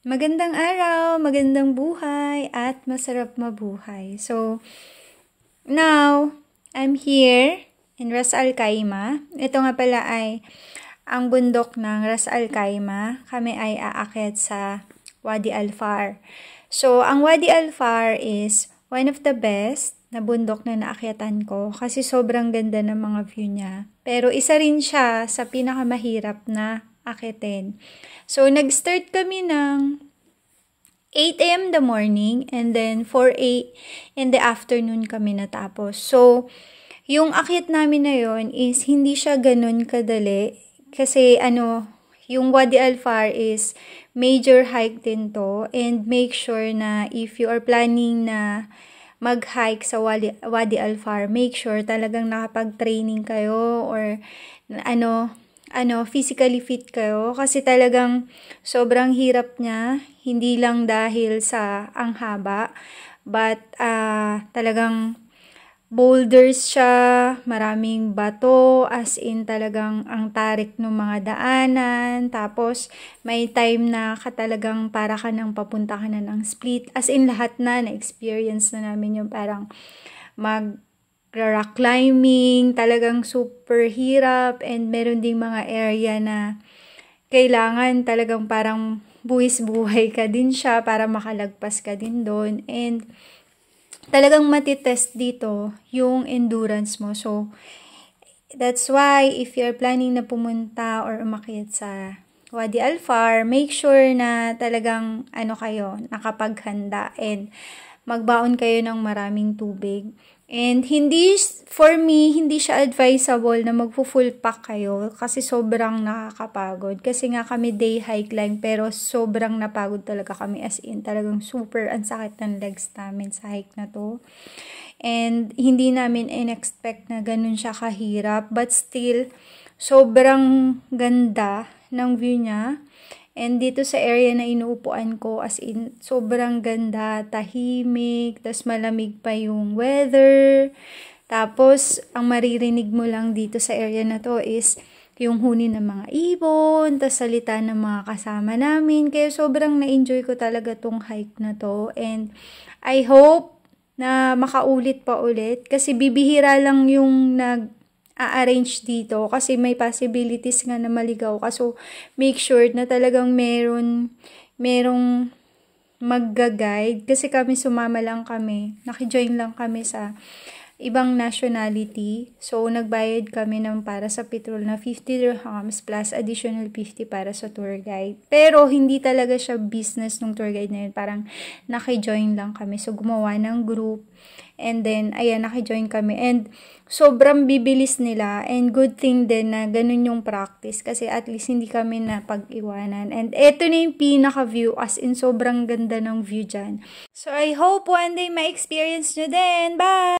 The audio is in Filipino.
Magandang araw, magandang buhay, at masarap mabuhay. So, now, I'm here in Ras Al Khaimah. Ito nga pala ay ang bundok ng Ras Al Khaimah. Kami ay aakyat sa Wadi Al Far. So, ang Wadi Al Far is one of the best na bundok na naakyatan ko kasi sobrang ganda ng mga view niya. Pero isa rin siya sa pinakamahirap na akitin. So, nag-start kami ng 8 a.m. the morning and then 4 a.m. in the afternoon kami natapos. So, yung akit namin na yon is hindi siya ganun kadali kasi ano, yung Wadi Al-Far is major hike din to and make sure na if you are planning na mag-hike sa Wadi, Wadi Al-Far, make sure talagang nakapag-training kayo or ano, ano, physically fit kayo kasi talagang sobrang hirap niya, hindi lang dahil sa ang haba, but uh, talagang boulders siya, maraming bato, as in talagang ang tarik ng mga daanan, tapos may time na ka talagang para ka nang papunta ka na ng split, as in lahat na, na-experience na namin yung parang mag rock climbing, talagang super hirap and meron ding mga area na kailangan talagang parang buwis buhay ka din siya para makalagpas ka din doon and talagang matitest dito yung endurance mo. So, that's why if you're planning na pumunta or umakyat sa Wadi Alfar, make sure na talagang ano kayo, nakapaghanda and magbaon kayo ng maraming tubig. And hindi, for me, hindi siya advisable na magpo-full pack kayo kasi sobrang nakakapagod. Kasi nga kami day hike lang pero sobrang napagod talaga kami as in talagang super ang sakit ng legs namin sa hike na to. And hindi namin in-expect na ganun siya kahirap but still sobrang ganda ng view niya. And dito sa area na inuupuan ko, as in, sobrang ganda, tahimik, tas malamig pa yung weather. Tapos, ang maririnig mo lang dito sa area na to is yung huni ng mga ibon, tas salita ng mga kasama namin. Kaya sobrang na-enjoy ko talaga tong hike na to. And I hope na makaulit pa ulit kasi bibihira lang yung nag a-arrange dito kasi may possibilities nga na maligaw ka. So, make sure na talagang meron, merong magga-guide kasi kami sumama lang kami, nakijoin lang kami sa ibang nationality. So, nagbayad kami ng para sa petrol na 50 dirhams plus additional 50 para sa tour guide. Pero, hindi talaga siya business nung tour guide na yun. Parang, nakijoin lang kami. So, gumawa ng group. And then, ayan, nakijoin kami. And, sobrang bibilis nila. And, good thing din na ganun yung practice. Kasi, at least, hindi kami napag-iwanan. And, eto na yung pinaka-view. As in, sobrang ganda ng view dyan. So, I hope one day ma-experience nyo din. Bye!